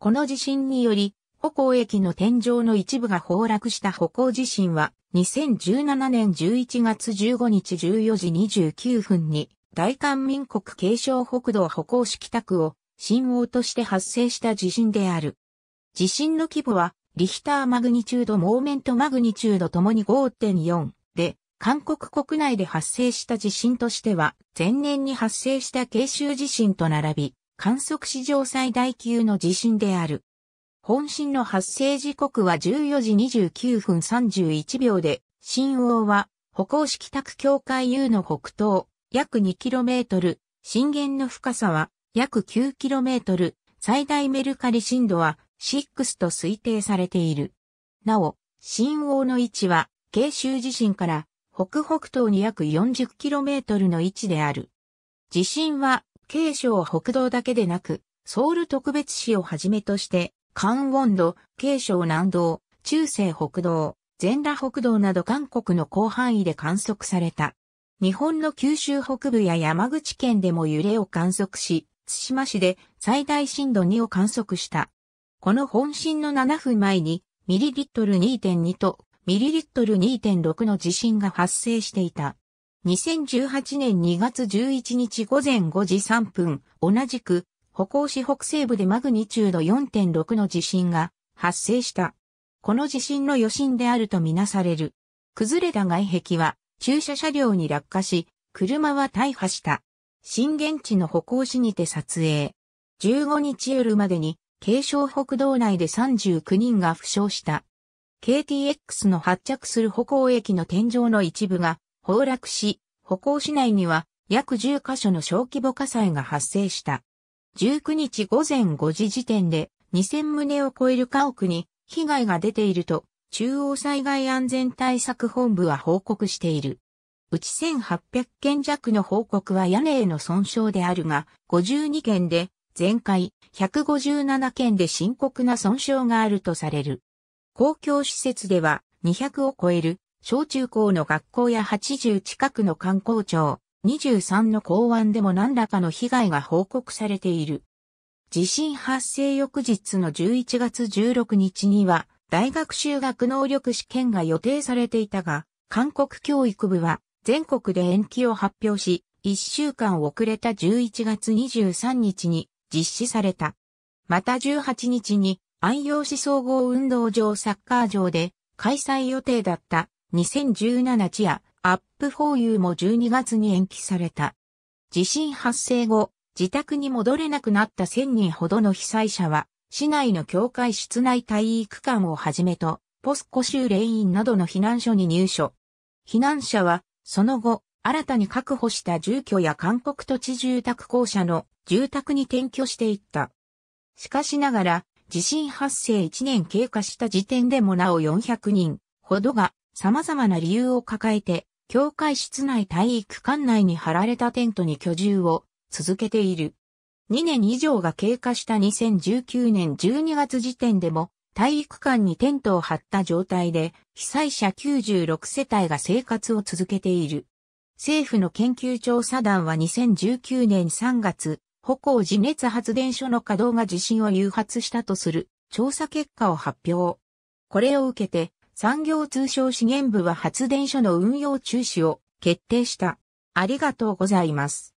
この地震により、歩行駅の天井の一部が崩落した歩行地震は、2017年11月15日14時29分に、大韓民国継承北道歩行式宅を、震央として発生した地震である。地震の規模は、リヒターマグニチュードモーメントマグニチュードともに5.4で、韓国国内で発生した地震としては、前年に発生した慶州地震と並び、観測史上最大級の地震である。本震の発生時刻は14時29分31秒で、震央は歩行式宅境界 U の北東、約 2km、震源の深さは約 9km、最大メルカリ震度は6と推定されている。なお、震央の位置は、慶州地震から北北東に約 40km の位置である。地震は慶省北道だけでなく、ソウル特別市をはじめとして、関温度、慶省南道、中西北道、全羅北道など韓国の広範囲で観測された。日本の九州北部や山口県でも揺れを観測し、津島市で最大震度2を観測した。この本震の7分前に、ミリリットル2.2とミリリットル2.6の地震が発生していた。2018年2月11日午前5時3分、同じく、歩行市北西部でマグニチュード4.6の地震が発生した。この地震の余震であるとみなされる。崩れた外壁は駐車車両に落下し、車は大破した。震源地の歩行市にて撮影。15日夜までに、軽症北道内で39人が負傷した。KTX の発着する歩行駅の天井の一部が崩落し、歩行市内には約10カ所の小規模火災が発生した。19日午前5時時点で2000棟を超える家屋に被害が出ていると中央災害安全対策本部は報告している。うち1800件弱の報告は屋根への損傷であるが、52件で全壊157件で深刻な損傷があるとされる。公共施設では200を超える小中高の学校や80近くの観光庁、23の港湾でも何らかの被害が報告されている。地震発生翌日の11月16日には、大学修学能力試験が予定されていたが、韓国教育部は全国で延期を発表し、1週間遅れた11月23日に実施された。また18日に安陽市総合運動場サッカー場で開催予定だった2017チア、アップフォーユーも12月に延期された。地震発生後、自宅に戻れなくなった1000人ほどの被災者は、市内の教会室内体育館をはじめと、ポスコ州霊院などの避難所に入所。避難者は、その後、新たに確保した住居や韓国土地住宅公社の住宅に転居していった。しかしながら、地震発生1年経過した時点でもなお400人ほどが様々な理由を抱えて、教会室内体育館内に張られたテントに居住を続けている。2年以上が経過した2019年12月時点でも体育館にテントを張った状態で被災者96世帯が生活を続けている。政府の研究調査団は2019年3月、歩行自熱発電所の稼働が地震を誘発したとする調査結果を発表。これを受けて産業通商資源部は発電所の運用中止を決定した。ありがとうございます。